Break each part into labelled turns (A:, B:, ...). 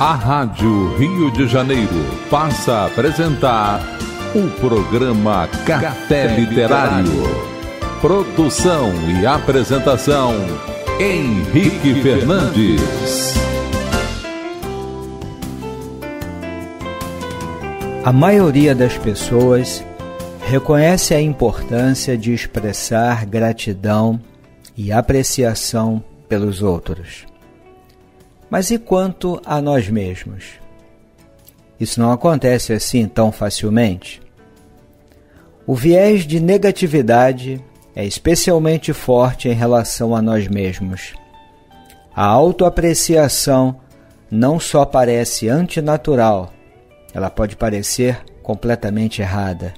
A: A Rádio Rio de Janeiro passa a apresentar o programa Café Literário. Produção e apresentação Henrique Fernandes. A maioria das pessoas reconhece a importância de expressar gratidão e apreciação pelos outros. Mas e quanto a nós mesmos? Isso não acontece assim tão facilmente. O viés de negatividade é especialmente forte em relação a nós mesmos. A autoapreciação não só parece antinatural, ela pode parecer completamente errada.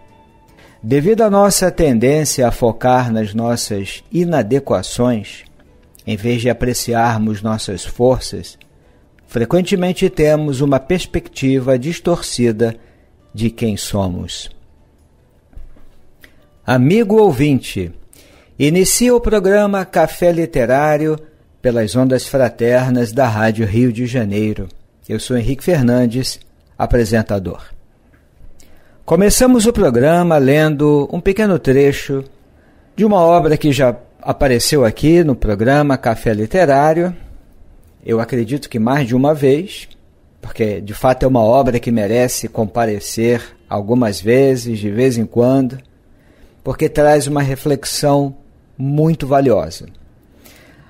A: Devido à nossa tendência a focar nas nossas inadequações, em vez de apreciarmos nossas forças, frequentemente temos uma perspectiva distorcida de quem somos. Amigo ouvinte, inicia o programa Café Literário pelas ondas fraternas da Rádio Rio de Janeiro. Eu sou Henrique Fernandes, apresentador. Começamos o programa lendo um pequeno trecho de uma obra que já apareceu aqui no programa Café Literário, eu acredito que mais de uma vez, porque de fato é uma obra que merece comparecer algumas vezes, de vez em quando, porque traz uma reflexão muito valiosa.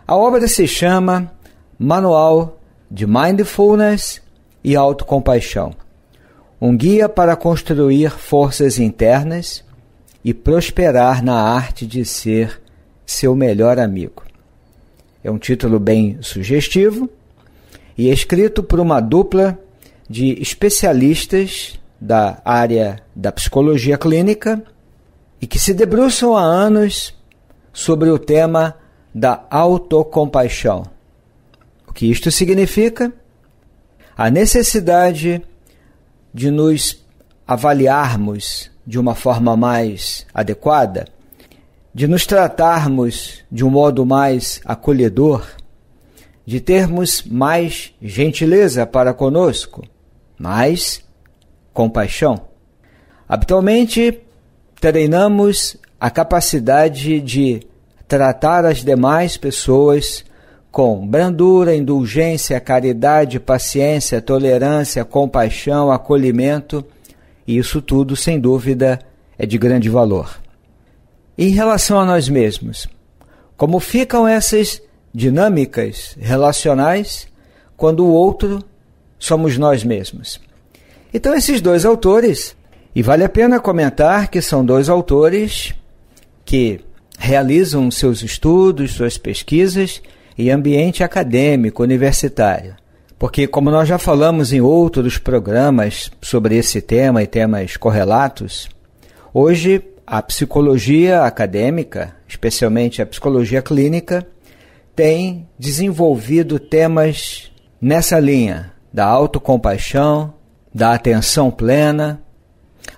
A: A obra se chama Manual de Mindfulness e Autocompaixão um guia para construir forças internas e prosperar na arte de ser seu melhor amigo. É um título bem sugestivo e escrito por uma dupla de especialistas da área da psicologia clínica e que se debruçam há anos sobre o tema da autocompaixão. O que isto significa? A necessidade de nos avaliarmos de uma forma mais adequada de nos tratarmos de um modo mais acolhedor, de termos mais gentileza para conosco, mais compaixão. Habitualmente treinamos a capacidade de tratar as demais pessoas com brandura, indulgência, caridade, paciência, tolerância, compaixão, acolhimento, e isso tudo, sem dúvida, é de grande valor em relação a nós mesmos. Como ficam essas dinâmicas relacionais quando o outro somos nós mesmos? Então, esses dois autores, e vale a pena comentar que são dois autores que realizam seus estudos, suas pesquisas em ambiente acadêmico, universitário. Porque, como nós já falamos em outros programas sobre esse tema e temas correlatos, hoje a psicologia acadêmica, especialmente a psicologia clínica, tem desenvolvido temas nessa linha da autocompaixão, da atenção plena.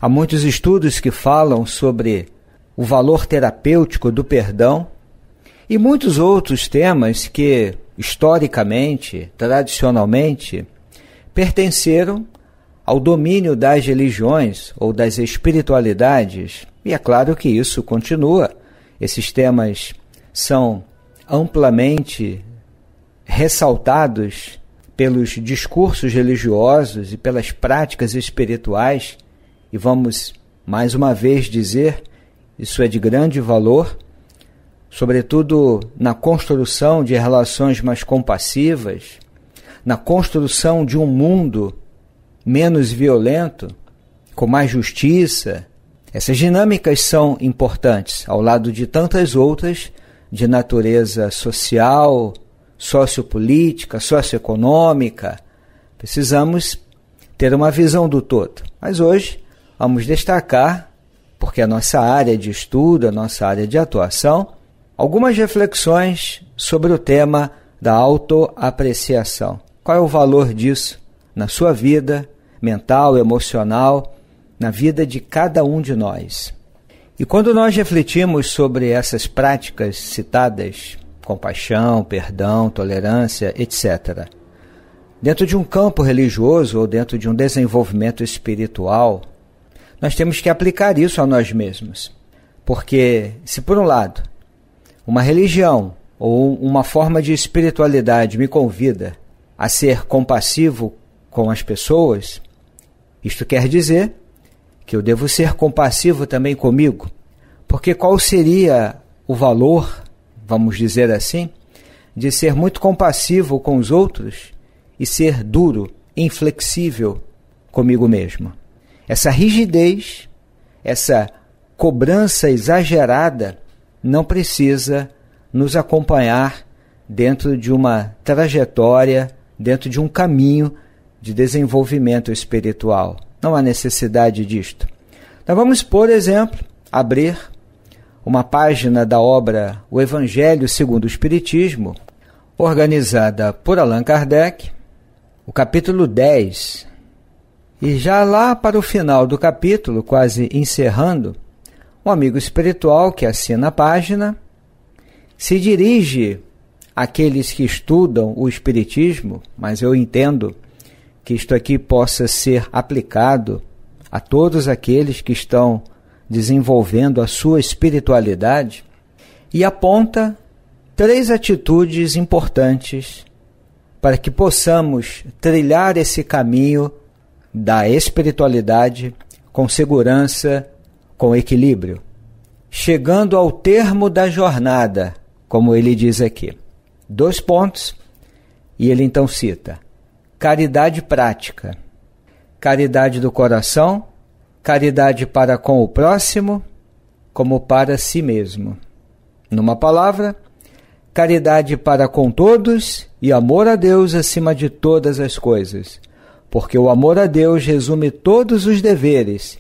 A: Há muitos estudos que falam sobre o valor terapêutico do perdão e muitos outros temas que, historicamente, tradicionalmente, pertenceram ao domínio das religiões ou das espiritualidades e é claro que isso continua. Esses temas são amplamente ressaltados pelos discursos religiosos e pelas práticas espirituais, e vamos mais uma vez dizer, isso é de grande valor, sobretudo na construção de relações mais compassivas, na construção de um mundo menos violento, com mais justiça, essas dinâmicas são importantes, ao lado de tantas outras de natureza social, sociopolítica, socioeconômica. Precisamos ter uma visão do todo. Mas hoje vamos destacar, porque é a nossa área de estudo, a nossa área de atuação, algumas reflexões sobre o tema da autoapreciação. Qual é o valor disso na sua vida mental, emocional na vida de cada um de nós. E quando nós refletimos sobre essas práticas citadas, compaixão, perdão, tolerância, etc., dentro de um campo religioso ou dentro de um desenvolvimento espiritual, nós temos que aplicar isso a nós mesmos. Porque, se por um lado, uma religião ou uma forma de espiritualidade me convida a ser compassivo com as pessoas, isto quer dizer que eu devo ser compassivo também comigo, porque qual seria o valor, vamos dizer assim, de ser muito compassivo com os outros e ser duro, inflexível comigo mesmo? Essa rigidez, essa cobrança exagerada não precisa nos acompanhar dentro de uma trajetória, dentro de um caminho de desenvolvimento espiritual. Não há necessidade disto. Então vamos, por exemplo, abrir uma página da obra O Evangelho segundo o Espiritismo, organizada por Allan Kardec, o capítulo 10. E já lá para o final do capítulo, quase encerrando, um amigo espiritual que assina a página se dirige àqueles que estudam o Espiritismo, mas eu entendo que isto aqui possa ser aplicado a todos aqueles que estão desenvolvendo a sua espiritualidade e aponta três atitudes importantes para que possamos trilhar esse caminho da espiritualidade com segurança, com equilíbrio, chegando ao termo da jornada, como ele diz aqui. Dois pontos, e ele então cita: caridade prática, caridade do coração, caridade para com o próximo, como para si mesmo. Numa palavra, caridade para com todos e amor a Deus acima de todas as coisas, porque o amor a Deus resume todos os deveres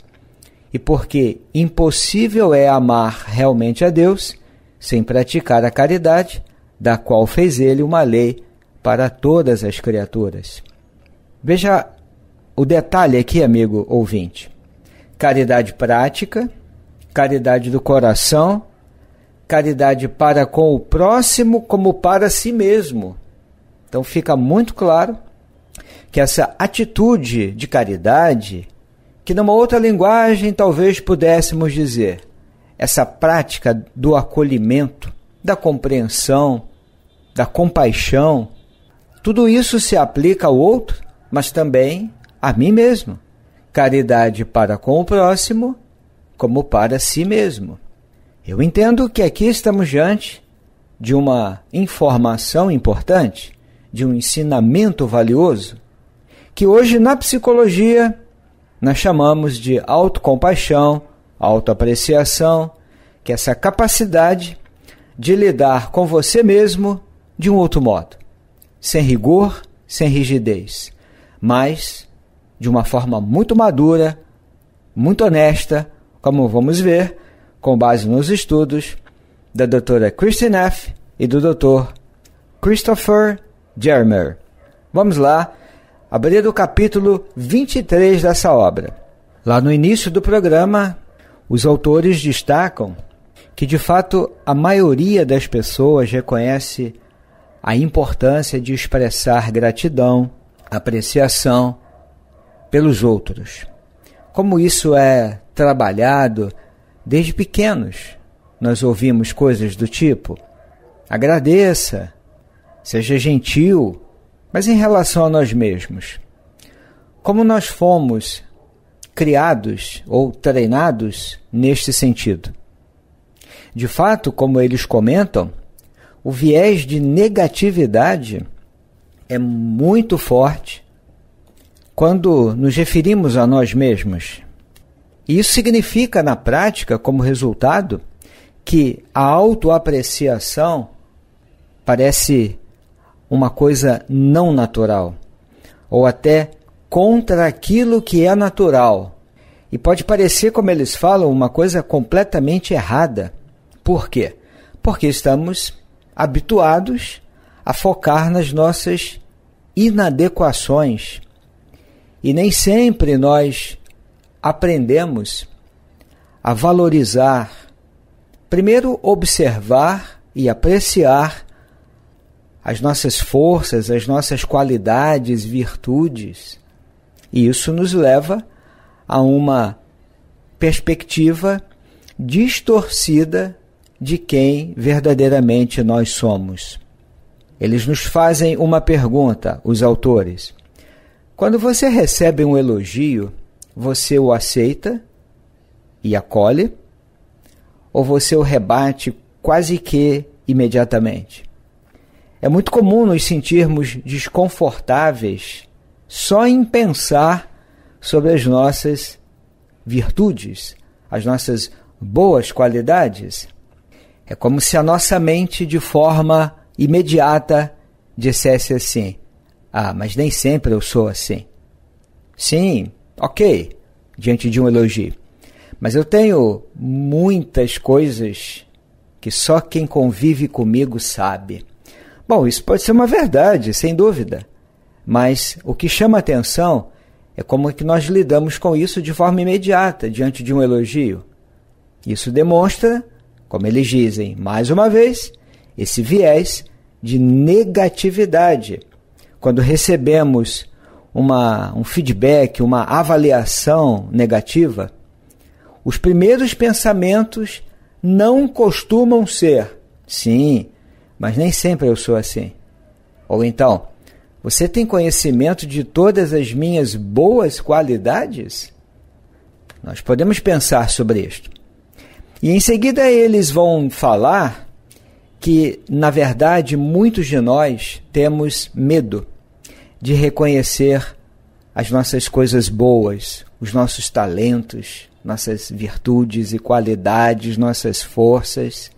A: e porque impossível é amar realmente a Deus sem praticar a caridade, da qual fez ele uma lei para todas as criaturas. Veja o detalhe aqui, amigo ouvinte: caridade prática, caridade do coração, caridade para com o próximo como para si mesmo. Então fica muito claro que essa atitude de caridade, que numa outra linguagem talvez pudéssemos dizer, essa prática do acolhimento, da compreensão, da compaixão, tudo isso se aplica ao outro mas também a mim mesmo. Caridade para com o próximo, como para si mesmo. Eu entendo que aqui estamos diante de uma informação importante, de um ensinamento valioso, que hoje na psicologia nós chamamos de autocompaixão, autoapreciação, que é essa capacidade de lidar com você mesmo de um outro modo, sem rigor, sem rigidez, mas de uma forma muito madura, muito honesta, como vamos ver, com base nos estudos da doutora Christine F. e do doutor Christopher Jermer. Vamos lá, abrir o capítulo 23 dessa obra. Lá no início do programa, os autores destacam que de fato a maioria das pessoas reconhece a importância de expressar gratidão, apreciação pelos outros. Como isso é trabalhado desde pequenos, nós ouvimos coisas do tipo: agradeça, seja gentil, mas em relação a nós mesmos. Como nós fomos criados ou treinados neste sentido? De fato, como eles comentam, o viés de negatividade é muito forte quando nos referimos a nós mesmos. Isso significa, na prática, como resultado, que a autoapreciação parece uma coisa não natural, ou até contra aquilo que é natural. E pode parecer, como eles falam, uma coisa completamente errada. Por quê? Porque estamos habituados a focar nas nossas inadequações e nem sempre nós aprendemos a valorizar, primeiro, observar e apreciar as nossas forças, as nossas qualidades, virtudes. E isso nos leva a uma perspectiva distorcida de quem verdadeiramente nós somos. Eles nos fazem uma pergunta, os autores. Quando você recebe um elogio, você o aceita e acolhe, ou você o rebate quase que imediatamente? É muito comum nos sentirmos desconfortáveis só em pensar sobre as nossas virtudes, as nossas boas qualidades. É como se a nossa mente, de forma imediata dissesse é assim: Ah, mas nem sempre eu sou assim. Sim, ok, diante de um elogio. Mas eu tenho muitas coisas que só quem convive comigo sabe. Bom, isso pode ser uma verdade, sem dúvida. Mas o que chama atenção é como é que nós lidamos com isso de forma imediata diante de um elogio. Isso demonstra, como eles dizem, mais uma vez, esse viés de negatividade. Quando recebemos uma, um feedback, uma avaliação negativa, os primeiros pensamentos não costumam ser sim, mas nem sempre eu sou assim. Ou então, você tem conhecimento de todas as minhas boas qualidades? Nós podemos pensar sobre isto. E em seguida eles vão falar que, na verdade, muitos de nós temos medo de reconhecer as nossas coisas boas, os nossos talentos, nossas virtudes e qualidades, nossas forças,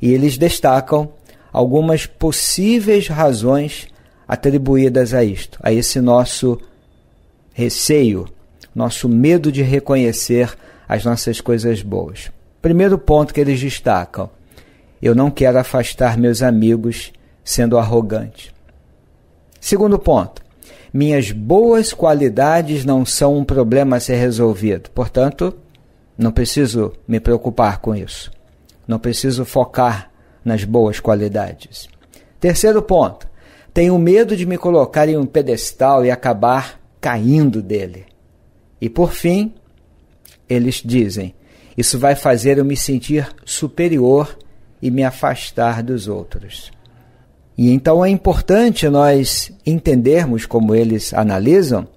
A: e eles destacam algumas possíveis razões atribuídas a isto, a esse nosso receio, nosso medo de reconhecer as nossas coisas boas. Primeiro ponto que eles destacam: eu não quero afastar meus amigos sendo arrogante. Segundo ponto, minhas boas qualidades não são um problema a ser resolvido, portanto, não preciso me preocupar com isso. Não preciso focar nas boas qualidades. Terceiro ponto, tenho medo de me colocar em um pedestal e acabar caindo dele. E por fim, eles dizem: Isso vai fazer eu me sentir superior e me afastar dos outros. E então é importante nós entendermos como eles analisam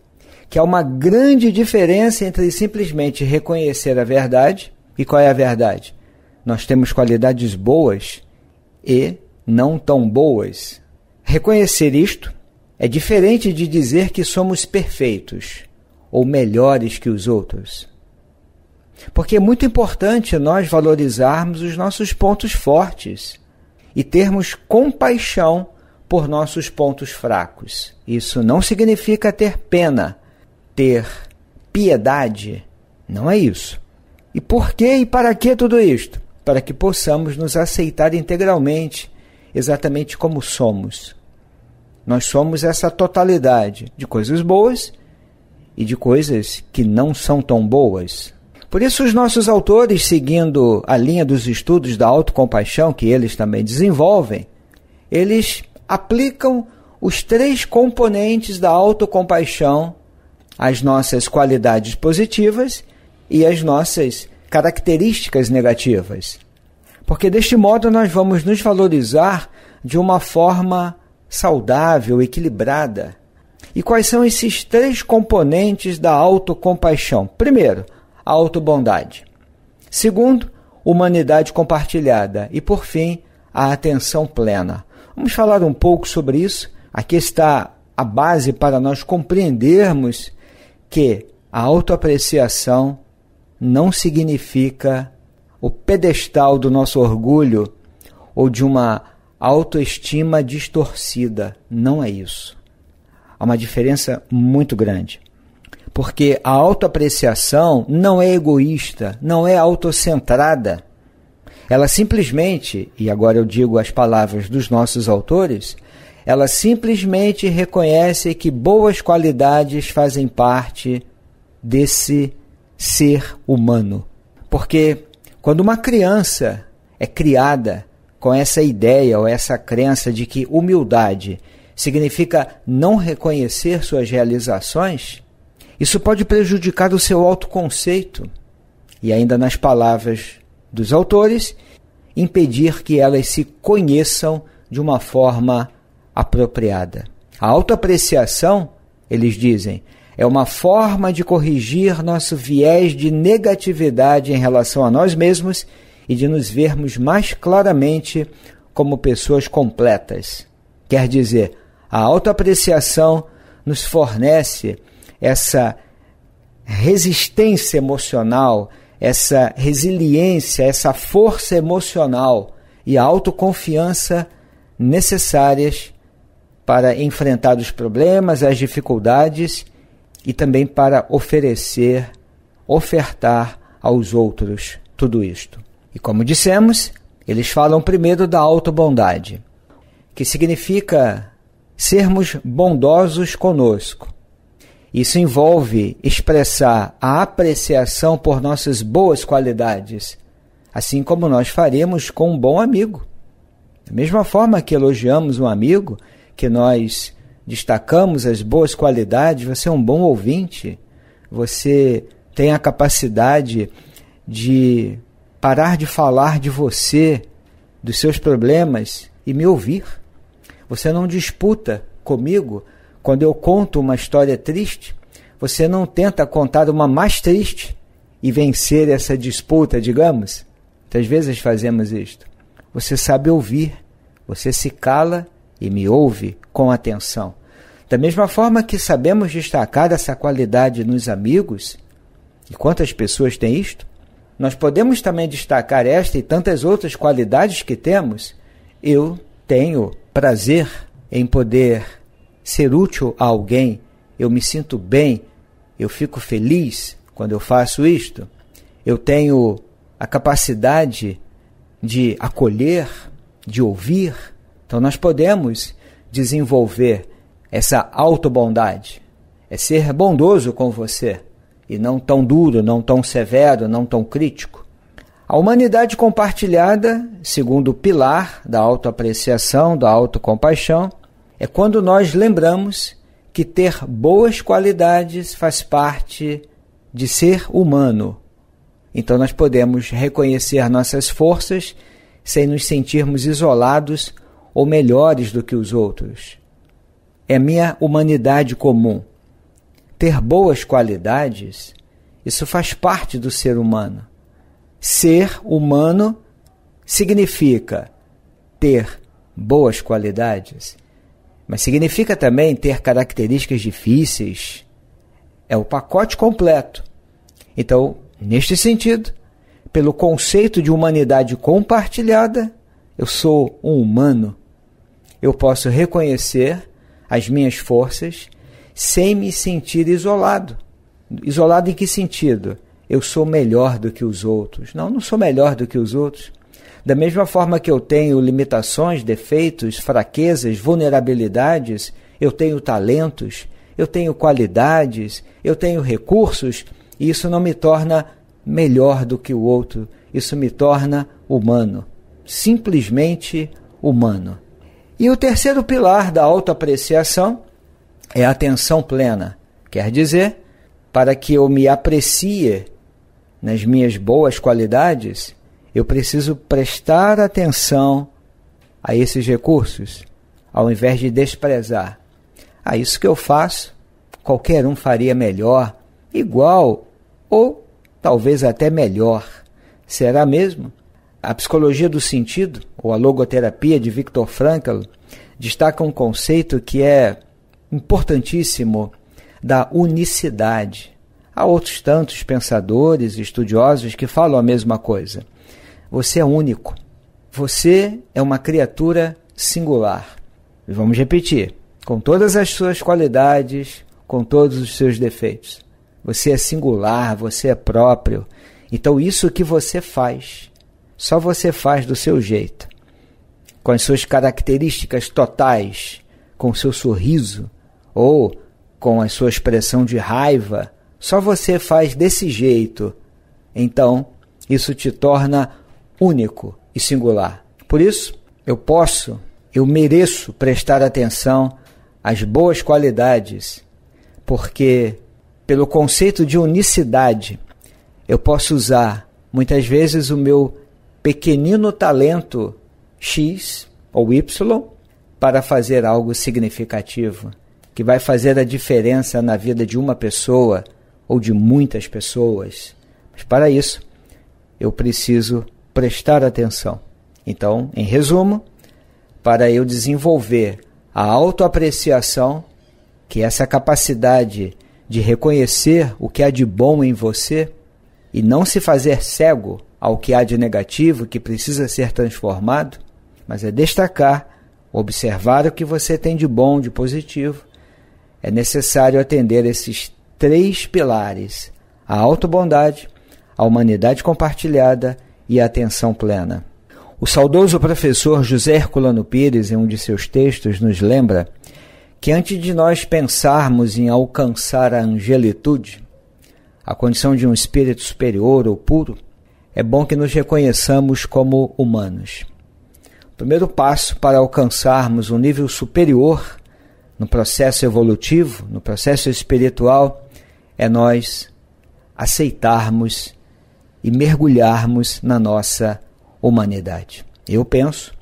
A: que há uma grande diferença entre simplesmente reconhecer a verdade e qual é a verdade. Nós temos qualidades boas e não tão boas. Reconhecer isto é diferente de dizer que somos perfeitos ou melhores que os outros. Porque é muito importante nós valorizarmos os nossos pontos fortes e termos compaixão por nossos pontos fracos. Isso não significa ter pena, ter piedade. Não é isso. E por que e para que tudo isto? Para que possamos nos aceitar integralmente, exatamente como somos. Nós somos essa totalidade de coisas boas e de coisas que não são tão boas. Por isso, os nossos autores, seguindo a linha dos estudos da autocompaixão que eles também desenvolvem, eles aplicam os três componentes da autocompaixão às nossas qualidades positivas e às nossas características negativas. Porque deste modo nós vamos nos valorizar de uma forma saudável, equilibrada. E quais são esses três componentes da autocompaixão? Primeiro, autobondade. Segundo, humanidade compartilhada. E por fim, a atenção plena. Vamos falar um pouco sobre isso. Aqui está a base para nós compreendermos que a autoapreciação não significa o pedestal do nosso orgulho ou de uma autoestima distorcida. Não é isso. Há uma diferença muito grande. Porque a autoapreciação não é egoísta, não é autocentrada. Ela simplesmente, e agora eu digo as palavras dos nossos autores, ela simplesmente reconhece que boas qualidades fazem parte desse ser humano. Porque quando uma criança é criada com essa ideia ou essa crença de que humildade significa não reconhecer suas realizações, isso pode prejudicar o seu autoconceito e, ainda nas palavras dos autores, impedir que elas se conheçam de uma forma apropriada. A autoapreciação, eles dizem, é uma forma de corrigir nosso viés de negatividade em relação a nós mesmos e de nos vermos mais claramente como pessoas completas. Quer dizer, a autoapreciação nos fornece essa resistência emocional, essa resiliência, essa força emocional e a autoconfiança necessárias para enfrentar os problemas, as dificuldades e também para oferecer, ofertar aos outros tudo isto. E como dissemos, eles falam primeiro da autobondade, que significa sermos bondosos conosco, isso envolve expressar a apreciação por nossas boas qualidades, assim como nós faremos com um bom amigo. Da mesma forma que elogiamos um amigo, que nós destacamos as boas qualidades, você é um bom ouvinte, você tem a capacidade de parar de falar de você, dos seus problemas e me ouvir. Você não disputa comigo quando eu conto uma história triste, você não tenta contar uma mais triste e vencer essa disputa, digamos? Muitas vezes fazemos isto. Você sabe ouvir, você se cala e me ouve com atenção. Da mesma forma que sabemos destacar essa qualidade nos amigos, e quantas pessoas têm isto, nós podemos também destacar esta e tantas outras qualidades que temos. Eu tenho prazer em poder ser útil a alguém, eu me sinto bem, eu fico feliz quando eu faço isto, eu tenho a capacidade de acolher, de ouvir. Então nós podemos desenvolver essa autobondade. É ser bondoso com você e não tão duro, não tão severo, não tão crítico. A humanidade compartilhada, segundo o pilar da autoapreciação, da autocompaixão, é quando nós lembramos que ter boas qualidades faz parte de ser humano. Então nós podemos reconhecer nossas forças sem nos sentirmos isolados ou melhores do que os outros. É minha humanidade comum. Ter boas qualidades, isso faz parte do ser humano. Ser humano significa ter boas qualidades. Mas significa também ter características difíceis. É o pacote completo. Então, neste sentido, pelo conceito de humanidade compartilhada, eu sou um humano. Eu posso reconhecer as minhas forças sem me sentir isolado. Isolado em que sentido? Eu sou melhor do que os outros. Não, não sou melhor do que os outros. Da mesma forma que eu tenho limitações, defeitos, fraquezas, vulnerabilidades, eu tenho talentos, eu tenho qualidades, eu tenho recursos, e isso não me torna melhor do que o outro, isso me torna humano, simplesmente humano. E o terceiro pilar da autoapreciação é a atenção plena, quer dizer, para que eu me aprecie nas minhas boas qualidades, eu preciso prestar atenção a esses recursos, ao invés de desprezar. Ah, isso que eu faço, qualquer um faria melhor, igual ou talvez até melhor. Será mesmo? A psicologia do sentido, ou a logoterapia de Viktor Frankl, destaca um conceito que é importantíssimo da unicidade. Há outros tantos pensadores e estudiosos que falam a mesma coisa. Você é único. Você é uma criatura singular. E vamos repetir: com todas as suas qualidades, com todos os seus defeitos. Você é singular, você é próprio. Então, isso que você faz, só você faz do seu jeito, com as suas características totais, com o seu sorriso ou com a sua expressão de raiva, só você faz desse jeito. Então, isso te torna único e singular. Por isso, eu posso, eu mereço prestar atenção às boas qualidades, porque, pelo conceito de unicidade, eu posso usar muitas vezes o meu pequenino talento X ou Y para fazer algo significativo, que vai fazer a diferença na vida de uma pessoa ou de muitas pessoas. Mas para isso, eu preciso prestar atenção. Então, em resumo, para eu desenvolver a autoapreciação, que é essa capacidade de reconhecer o que há de bom em você e não se fazer cego ao que há de negativo que precisa ser transformado, mas é destacar, observar o que você tem de bom, de positivo. É necessário atender esses três pilares: a autobondade, a humanidade compartilhada e atenção plena. O saudoso professor José Herculano Pires, em um de seus textos, nos lembra que antes de nós pensarmos em alcançar a angelitude, a condição de um espírito superior ou puro, é bom que nos reconheçamos como humanos. O primeiro passo para alcançarmos um nível superior no processo evolutivo, no processo espiritual, é nós aceitarmos e mergulharmos na nossa humanidade. Eu penso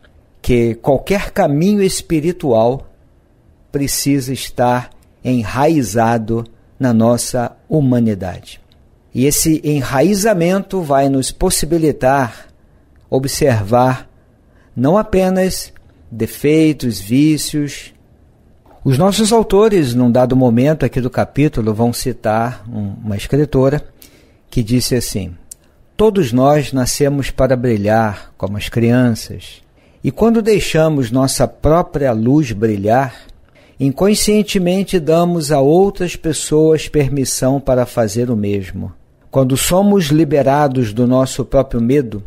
A: que qualquer caminho espiritual precisa estar enraizado na nossa humanidade. E esse enraizamento vai nos possibilitar observar não apenas defeitos, vícios. Os nossos autores, num dado momento aqui do capítulo, vão citar uma escritora que disse assim: Todos nós nascemos para brilhar, como as crianças, e quando deixamos nossa própria luz brilhar, inconscientemente damos a outras pessoas permissão para fazer o mesmo. Quando somos liberados do nosso próprio medo,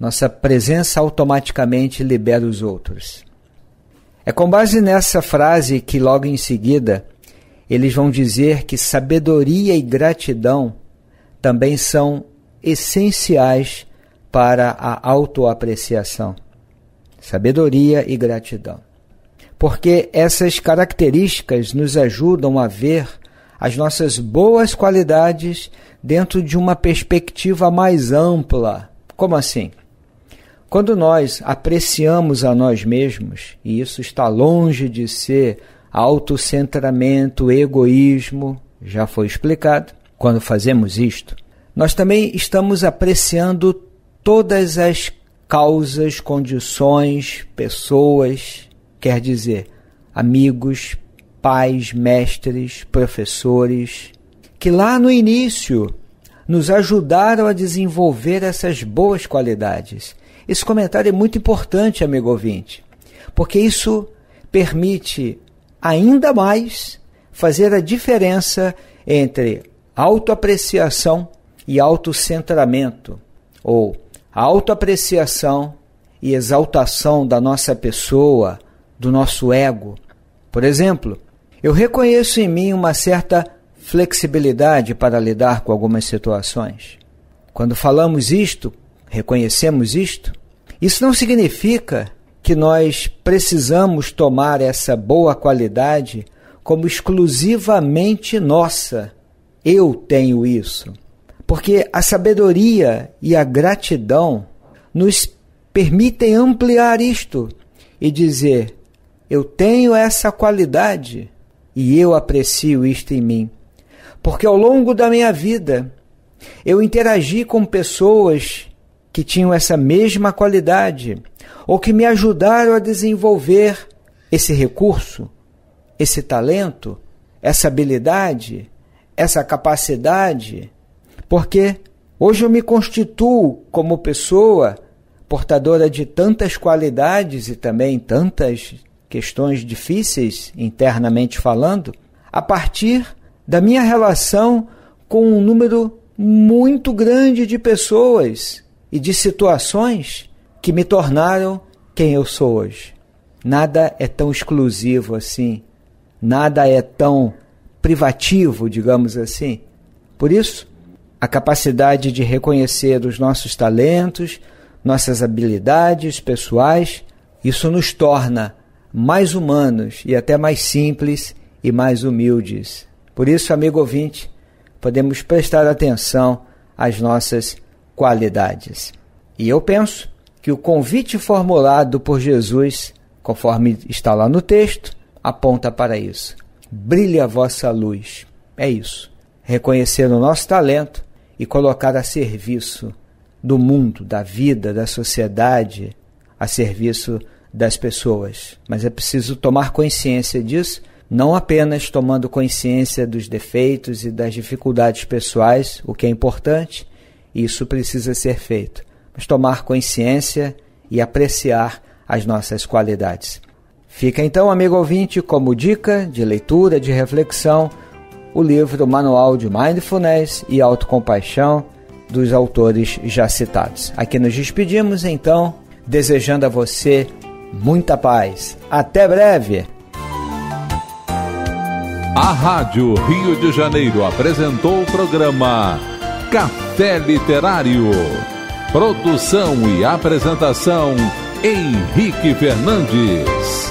A: nossa presença automaticamente libera os outros. É com base nessa frase que, logo em seguida, eles vão dizer que sabedoria e gratidão também são essenciais para a autoapreciação: sabedoria e gratidão. Porque essas características nos ajudam a ver as nossas boas qualidades dentro de uma perspectiva mais ampla. Como assim? Quando nós apreciamos a nós mesmos, e isso está longe de ser autocentramento, egoísmo, já foi explicado, quando fazemos isto, nós também estamos apreciando todas as causas, condições, pessoas, quer dizer, amigos, pais, mestres, professores, que lá no início nos ajudaram a desenvolver essas boas qualidades. Esse comentário é muito importante, amigo ouvinte, porque isso permite ainda mais fazer a diferença entre autoapreciação e autocentramento, ou autoapreciação e exaltação da nossa pessoa, do nosso ego. Por exemplo, eu reconheço em mim uma certa flexibilidade para lidar com algumas situações. Quando falamos isto, reconhecemos isto, isso não significa que nós precisamos tomar essa boa qualidade como exclusivamente nossa. Eu tenho isso. Porque a sabedoria e a gratidão nos permitem ampliar isto e dizer: eu tenho essa qualidade e eu aprecio isto em mim. Porque ao longo da minha vida eu interagi com pessoas que tinham essa mesma qualidade ou que me ajudaram a desenvolver esse recurso, esse talento, essa habilidade, essa capacidade, porque hoje eu me constituo como pessoa portadora de tantas qualidades e também tantas questões difíceis internamente falando, a partir da minha relação com um número muito grande de pessoas e de situações que me tornaram quem eu sou hoje. Nada é tão exclusivo assim, nada é tão privativo, digamos assim. Por isso, a capacidade de reconhecer os nossos talentos, nossas habilidades pessoais, isso nos torna mais humanos e até mais simples e mais humildes. Por isso, amigo ouvinte, podemos prestar atenção às nossas qualidades. E eu penso que o convite formulado por Jesus, conforme está lá no texto, aponta para isso. Brilhe a vossa luz. É isso. Reconhecer o nosso talento, e colocar a serviço do mundo, da vida, da sociedade, a serviço das pessoas. Mas é preciso tomar consciência disso, não apenas tomando consciência dos defeitos e das dificuldades pessoais, o que é importante, isso precisa ser feito, mas tomar consciência e apreciar as nossas qualidades. Fica então, amigo ouvinte, como dica de leitura, de reflexão o livro Manual de Mindfulness e Autocompaixão dos autores já citados. Aqui nos despedimos então, desejando a você muita paz. Até breve! A Rádio Rio de Janeiro apresentou o programa Café Literário. Produção e apresentação Henrique Fernandes.